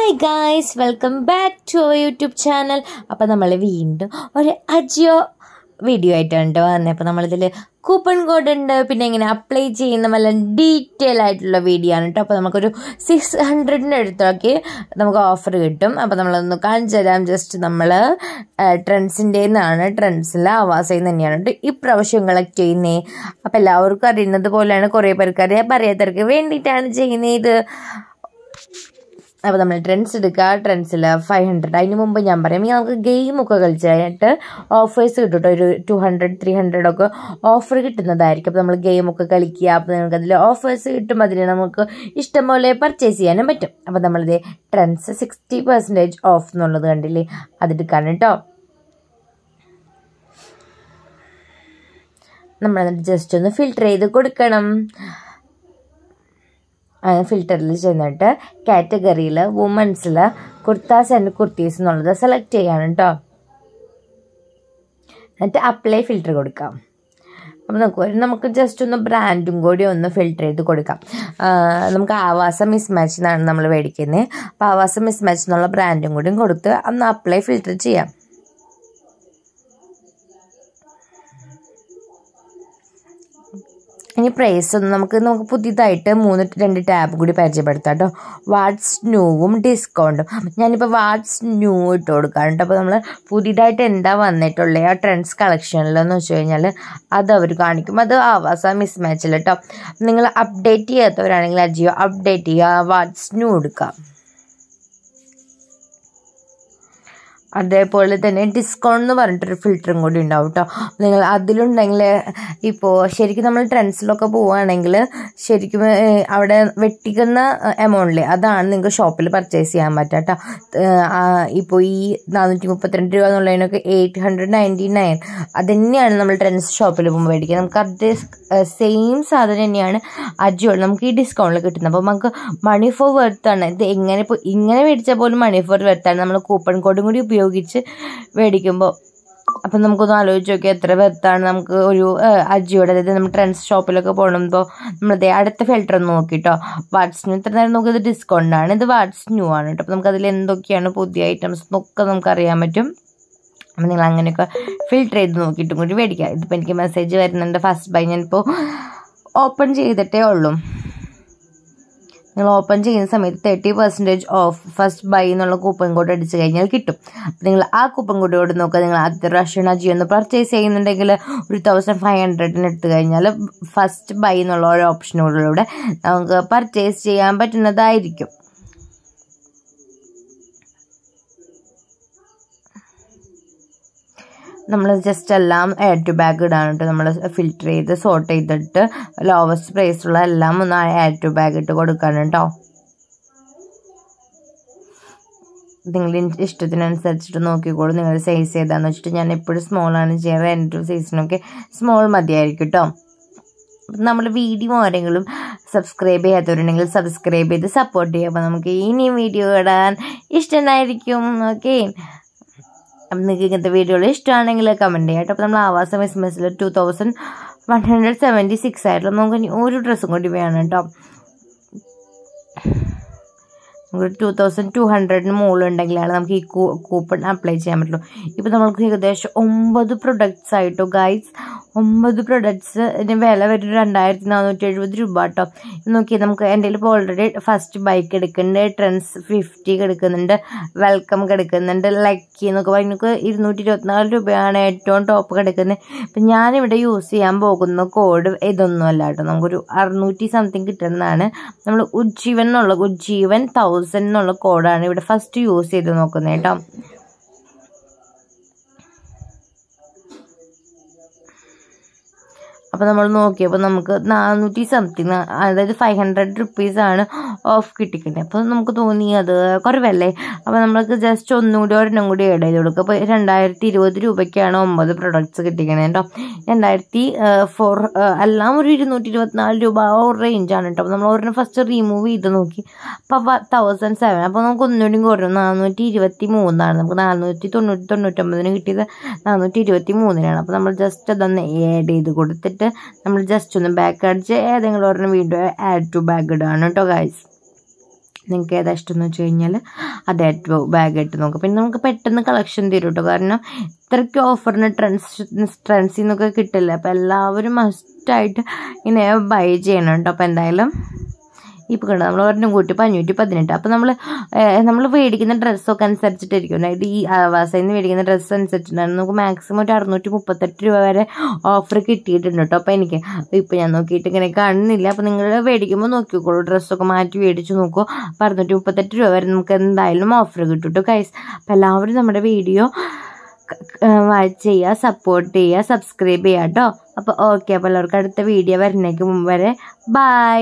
hi guys welcome back to our YouTube channel അപ്പോൾ നമ്മൾ വീണ്ടും ഒരു അജിയോ വീഡിയോ ആയിട്ടാണ് വന്നത് അപ്പോൾ നമ്മളിതിൽ കൂപ്പൺ കോഡ് ഉണ്ട് പിന്നെ എങ്ങനെ അപ്ലൈ ചെയ്യുന്ന നല്ല ഡീറ്റെയിൽ ആയിട്ടുള്ള വീഡിയോ ആണ് കേട്ടോ അപ്പോൾ നമുക്കൊരു സിക്സ് ഹൺഡ്രഡിൻ്റെ അടുത്തൊക്കെ നമുക്ക് ഓഫർ കിട്ടും അപ്പോൾ നമ്മളൊന്ന് കാണിച്ചു തരാം ജസ്റ്റ് നമ്മൾ ട്രെൻഡ്സിൻ്റെ നിന്നാണ് ട്രെൻഡ്സിൽ ആവാസയിൽ തന്നെയാണ് കേട്ടോ പ്രാവശ്യം കളക്ട് ചെയ്യുന്നേ അപ്പോൾ എല്ലാവർക്കും അറിയുന്നത് പോലെയാണ് കുറേ പേർക്ക് അറിയാം പറയാത്തവർക്ക് വേണ്ടിയിട്ടാണ് ചെയ്യുന്നത് അപ്പോൾ നമ്മൾ ട്രെൻഡ്സ് എടുക്കുക ട്രെൻഡ്സിൽ ഫൈവ് ഹൺഡ്രഡ് അതിന് മുമ്പ് ഞാൻ പറയാം ഇനി നമുക്ക് ഗെയിമൊക്കെ കളിച്ചായിട്ട് ഓഫേഴ്സ് കിട്ടും ഒരു ടു ഹൺഡ്രഡ് ത്രീ ഹൺഡ്രഡ് ഒക്കെ ഓഫർ കിട്ടുന്നതായിരിക്കും അപ്പോൾ നമ്മൾ ഗെയിമൊക്കെ കളിക്കുക അപ്പോൾ നിങ്ങൾക്ക് അതിൽ ഓഫേഴ്സ് കിട്ടും അതിന് നമുക്ക് ഇഷ്ടംപോലെ പർച്ചേസ് ചെയ്യാനും പറ്റും അപ്പോൾ നമ്മളിത് ട്രെൻഡ്സ് സിക്സ്റ്റി പെർസെൻറ്റേജ് ഓഫ് എന്നുള്ളത് കണ്ടില്ലേ അതെടുക്കാൻ കേട്ടോ നമ്മളെന്നിട്ട് ജസ്റ്റ് ഒന്ന് ഫിൽട്ടർ ചെയ്ത് കൊടുക്കണം ഫിൽറ്ററിൽ ചെന്നിട്ട് കാറ്റഗറിയിൽ വുമൻസിൽ കുർത്താസ് ആൻഡ് കുർത്തീസ് എന്നുള്ളത് സെലക്ട് ചെയ്യാണ് കേട്ടോ എന്നിട്ട് അപ്ലൈ ഫിൽറ്റർ കൊടുക്കാം അപ്പം നോക്കൂ നമുക്ക് ജസ്റ്റ് ഒന്ന് ബ്രാൻഡും കൂടി ഒന്ന് ഫിൽറ്റർ ചെയ്ത് കൊടുക്കാം നമുക്ക് ആവാസ മിസ്മാച്ച് എന്നാണ് നമ്മൾ മേടിക്കുന്നത് അപ്പോൾ ആവാസ മിസ്മാച്ച് എന്നുള്ള ബ്രാൻഡും കൂടിയും കൊടുത്ത് ഒന്ന് അപ്ലൈ ഫിൽറ്റർ ചെയ്യാം ഇനി പ്രൈസ് ഒന്ന് നമുക്ക് നമുക്ക് പുതിയതായിട്ട് മൂന്ന് രണ്ട് ടാബ് കൂടി പരിചയപ്പെടുത്താം കേട്ടോ വാട്സ് ന്യൂവും ഡിസ്കൗണ്ടും ഞാനിപ്പോൾ വാട്സ് ന്യൂ ഇട്ട് കൊടുക്കാം അപ്പോൾ നമ്മൾ പുതിയതായിട്ട് എന്താ വന്നിട്ടുള്ളത് ആ ട്രെൻഡ്സ് കളക്ഷനിലെന്ന് വെച്ച് കഴിഞ്ഞാൽ അത് അവർ കാണിക്കും അത് ആവാസ മിസ് മാച്ചിൽ കേട്ടോ നിങ്ങൾ അപ്ഡേറ്റ് ചെയ്യാത്തവരാണെങ്കിൽ അജിയോ അപ്ഡേറ്റ് ചെയ്യുക വാട്സ് ന്യൂ എടുക്കുക അതേപോലെ തന്നെ ഡിസ്കൗണ്ട് എന്ന് പറഞ്ഞിട്ടൊരു ഫിൽറ്ററും കൂടി ഉണ്ടാവും കേട്ടോ നിങ്ങൾ അതിലുണ്ടെങ്കിൽ ഇപ്പോൾ ശരിക്കും നമ്മൾ ട്രെൻഡ്സിലൊക്കെ പോവുകയാണെങ്കിൽ ശരിക്കും അവിടെ വെട്ടിക്കുന്ന എമൗണ്ടിൽ അതാണ് നിങ്ങൾക്ക് ഷോപ്പിൽ പർച്ചേസ് ചെയ്യാൻ പറ്റുക കേട്ടോ ഇപ്പോൾ ഈ നാനൂറ്റി മുപ്പത്തിരണ്ട് രൂപ എന്നുള്ളതിനൊക്കെ എയ്റ്റ് ഹൺഡ്രഡ് നയൻറ്റി നയൻ അത് തന്നെയാണ് നമ്മൾ ട്രെൻഡ്സ് ഷോപ്പിൽ പോകുമ്പോൾ മേടിക്കുക നമുക്ക് അത് സെയിം സാധനം തന്നെയാണ് അജിയോൾ നമുക്ക് ഈ ഡിസ്കൗണ്ടിൽ കിട്ടുന്നത് അപ്പോൾ നമുക്ക് മണി ഫോർ വെർത്താണ് ഇത് എങ്ങനെ ഇപ്പോൾ ഇങ്ങനെ മേടിച്ചാൽ പോലും മണി ഫോർ വെർത്താണ് നമ്മൾ കൂപ്പൺ കോഡും കൂടി ഉപയോഗിക്കും ഉപയോഗിച്ച് മേടിക്കുമ്പോൾ അപ്പം നമുക്കൊന്ന് ആലോചിച്ച് നോക്കിയാൽ എത്ര വെത്താണ് നമുക്ക് ഒരു അജിയോടെ അതായത് നമ്മൾ ട്രെൻഡ്സ് ഷോപ്പിലൊക്കെ പോകുമ്പോൾ നമ്മളത് അടുത്ത ഫിൽട്ടർ ഒന്ന് നോക്കിട്ടോ വാട്സ് ന്യൂ ഇത്ര നേരം നോക്കിയത് ഡിസ്കൗണ്ടാണ് ഇത് വാട്സ് ന്യൂ ആണ് കേട്ടോ അപ്പം നമുക്കതിൽ എന്തൊക്കെയാണ് പുതിയ ഐറ്റംസ് എന്നൊക്കെ നമുക്കറിയാൻ പറ്റും അപ്പം നിങ്ങൾ അങ്ങനെയൊക്കെ ഫിൽറ്റർ ചെയ്ത് നോക്കിയിട്ടും കൂടി മേടിക്കുക ഇതിപ്പോൾ എനിക്ക് മെസ്സേജ് വരുന്നുണ്ട് ഫസ്റ്റ് ബൈ ഞാനിപ്പോൾ ഓപ്പൺ ചെയ്തിട്ടേ ഉള്ളൂ നിങ്ങൾ ഓപ്പൺ ചെയ്യുന്ന സമയത്ത് thirty percentage off first buy എന്നുള്ള കൂപ്പൺ കോഡ് അടിച്ചു കഴിഞ്ഞാൽ കിട്ടും അപ്പം നിങ്ങൾ ആ കൂപ്പൺ കൂടെ നോക്കുക നിങ്ങൾ ആദ്യത്തെ പ്രാവശ്യമാണ് ജിയോ ഒന്ന് പർച്ചേസ് ചെയ്യുന്നുണ്ടെങ്കിൽ ഒരു തൗസൻഡ് ഫൈവ് ഹൺഡ്രഡിന് എടുത്തു കഴിഞ്ഞാൽ ഫസ്റ്റ് ബൈ എന്നുള്ള ഒരു ഓപ്ഷനുകളിലൂടെ നമുക്ക് പർച്ചേസ് ചെയ്യാൻ പറ്റുന്നതായിരിക്കും നമ്മൾ ജസ്റ്റ് എല്ലാം എയർ ടു ബാഗ് ഇടാണ് കേട്ടോ നമ്മൾ ഫിൽറ്റർ ചെയ്ത് സോർട്ട് ചെയ്തിട്ട് ലോവസ്റ്റ് പ്രൈസുള്ള എല്ലാം ഒന്ന് എയർ ടു ബാഗ് ഇട്ട് കൊടുക്കണം കേട്ടോ നിങ്ങളുടെ ഇഷ്ടത്തിനനുസരിച്ചിട്ട് നോക്കിക്കോളൂ നിങ്ങളുടെ സൈസ് ചെയ്താന്ന് വെച്ചിട്ട് ഞാൻ എപ്പോഴും സ്മോൾ ആണ് ചെയ്യാറ് എൻ്റെ സൈസിനൊക്കെ സ്മോൾ മതിയായിരിക്കും കേട്ടോ നമ്മൾ വീഡിയോ ആരെങ്കിലും സബ്സ്ക്രൈബ് ചെയ്യാത്തവരുണ്ടെങ്കിൽ സബ്സ്ക്രൈബ് ചെയ്ത് സപ്പോർട്ട് ചെയ്യുമ്പോൾ നമുക്ക് ഇനിയും വീഡിയോ ഇടാൻ ഇഷ്ടമായിരിക്കും ഓക്കെ അപ്പം നിങ്ങൾക്ക് ഇങ്ങനത്തെ വീഡിയോകൾ ഇഷ്ടമാണെങ്കിൽ കമൻറ്റ് ചെയ്യാം കേട്ടോ അപ്പോൾ നമ്മൾ Avaasa S M two thousand one hundred seventy six ആയിട്ടുള്ള നമുക്ക് ഒരു ഡ്രസ്സും കൂടി വേണം കേട്ടോ നമുക്ക് ടു തൗസൻഡ് ടു ഹൺഡ്രഡിന് ഉണ്ടെങ്കിലാണ് നമുക്ക് ഈ കൂപ്പൺ അപ്ലൈ ചെയ്യാൻ പറ്റുള്ളൂ ഇപ്പം നമ്മൾക്ക് ഏകദേശം ഒമ്പത് പ്രൊഡക്ട്സ് ആയിട്ടോ ഗൈസ് ഒമ്പത് പ്രൊഡക്ട്സിന് ഇതിന് വില വരും രണ്ടായിരത്തി നാനൂറ്റി എഴുപത് രൂപ കേട്ടോ നോക്കി നമുക്ക് എൻ്റെ ഇപ്പോൾ ഓൾറെഡി ഫസ്റ്റ് ബൈക്ക് എടുക്കുന്നുണ്ട് ട്രെൻസ് ഫിഫ്റ്റി കിടക്കുന്നുണ്ട് വെൽക്കം കിടക്കുന്നുണ്ട് ലക്കി എന്നൊക്കെ പറഞ്ഞ് ഇരുന്നൂറ്റി ഇരുപത്തിനാല് രൂപയാണ് ഏറ്റവും ടോപ്പ് കിടക്കുന്നത് ഇപ്പം ഞാനിവിടെ യൂസ് ചെയ്യാൻ പോകുന്ന കോഡ് അല്ല കേട്ടോ നമുക്കൊരു അറുന്നൂറ്റി സംതിങ് കിട്ടുന്നതാണ് നമ്മൾ ഉജ്ജീവൻ എന്നുള്ളത് ഉജ്ജീവൻ തൗസൻഡ് തൗസൻഡ് എന്നുള്ള കോഡാണ് ഇവിടെ ഫസ്റ്റ് യൂസ് ചെയ്ത് നോക്കുന്നത് കേട്ടോ അപ്പോൾ നമ്മൾ നോക്കിയപ്പോൾ നമുക്ക് നാനൂറ്റി സംതിങ് അതായത് ഫൈവ് ഹൺഡ്രഡ് റുപ്പീസാണ് ഓഫ് കിട്ടിക്കുന്നത് അപ്പോൾ നമുക്ക് തോന്നി അത് കുറവല്ലേ അപ്പോൾ നമ്മൾക്ക് ജസ്റ്റ് ഒന്നുകൂടി ഒരെണ്ണം കൂടി ഏഡ് ചെയ്ത് കൊടുക്കുക അപ്പോൾ രണ്ടായിരത്തി ഇരുപത് രൂപയ്ക്കാണ് ഒമ്പത് പ്രൊഡക്ട്സ് കിട്ടിക്കണേ കേട്ടോ രണ്ടായിരത്തി ഫോർ എല്ലാം ഒരു ഇരുന്നൂറ്റി ഇരുപത്തിനാല് രൂപ ആ ഒരു റേഞ്ചാണ് കേട്ടോ അപ്പോൾ നമ്മൾ ഒരെണ്ണം ഫസ്റ്റ് റിമൂവ് ചെയ്ത് നോക്കി അപ്പോൾ തൗസൻഡ് സെവൻ അപ്പോൾ നമുക്ക് ഒന്നുകൂടി കുറഞ്ഞു നാനൂറ്റി ഇരുപത്തി മൂന്നാണ് നമുക്ക് നാനൂറ്റി തൊണ്ണൂറ്റി തൊണ്ണൂറ്റൊമ്പതിന് കിട്ടിയത് നാനൂറ്റി ഇരുപത്തി മൂന്നിനാണ് അപ്പോൾ നമ്മൾ ജസ്റ്റ് അതൊന്ന് ഏഡ് ചെയ്ത് കൊടുത്തിട്ട് നമ്മൾ ജസ്റ്റ് ഒന്ന് ബാക്ക് അടിച്ച് ഏതെങ്കിലും ഒരെണ്ണം വീണ്ടും ആഡ് ടു ബാഗ് ഇടുകയാണ് കേട്ടോ ഗായ്സ് നിങ്ങൾക്ക് ഏതാ ഇഷ്ടം എന്ന് വെച്ച് കഴിഞ്ഞാൽ അത് ആഡ് ബാഗ് ഇട്ട് നോക്കാം പിന്നെ നമുക്ക് പെട്ടെന്ന് കളക്ഷൻ തരും കേട്ടോ കാരണം ഇത്രയ്ക്ക് ഓഫറിന് ട്രെൻഡ്സ് ട്രെൻഡ്സിൽ കിട്ടില്ല അപ്പോൾ എല്ലാവരും മസ്റ്റായിട്ട് ഇങ്ങനെ ബൈ ചെയ്യണം കേട്ടോ അപ്പോൾ എന്തായാലും ഇപ്പോൾ കണ്ടത് നമ്മൾ ഒരെണ്ണം കൂട്ടിയപ്പോൾ അഞ്ഞൂറ്റി പതിനെട്ട് അപ്പോൾ നമ്മൾ നമ്മൾ മേടിക്കുന്ന ഡ്രസ്സൊക്കെ അനുസരിച്ചിട്ടായിരിക്കും അതായത് ഈ ആവാസയിൽ നിന്ന് മേടിക്കുന്ന ഡ്രസ്സ് അനുസരിച്ചിട്ടാണ് നമുക്ക് മാക്സിമം ഒരു അറുന്നൂറ്റി മുപ്പത്തെട്ട് രൂപ വരെ ഓഫർ കിട്ടിയിട്ടുണ്ട് കേട്ടോ അപ്പോൾ എനിക്ക് ഇപ്പോൾ ഞാൻ നോക്കിയിട്ട് ഇങ്ങനെ കാണുന്നില്ല അപ്പോൾ നിങ്ങൾ മേടിക്കുമ്പോൾ നോക്കിക്കോളൂ ഡ്രസ്സൊക്കെ മാറ്റി മേടിച്ച് നോക്കൂ അപ്പോൾ അറുന്നൂറ്റി മുപ്പത്തെട്ട് രൂപ വരെ നമുക്ക് എന്തായാലും ഓഫർ കിട്ടും കേട്ടോ കൈസ് അപ്പോൾ എല്ലാവരും നമ്മുടെ വീഡിയോ വാച്ച് ചെയ്യുക സപ്പോർട്ട് ചെയ്യുക സബ്സ്ക്രൈബ് ചെയ്യാം കേട്ടോ അപ്പോൾ ഓക്കെ അപ്പോൾ എല്ലാവർക്കും അടുത്ത വീഡിയോ വരുന്നേക്ക് മുമ്പ് വരെ ബൈ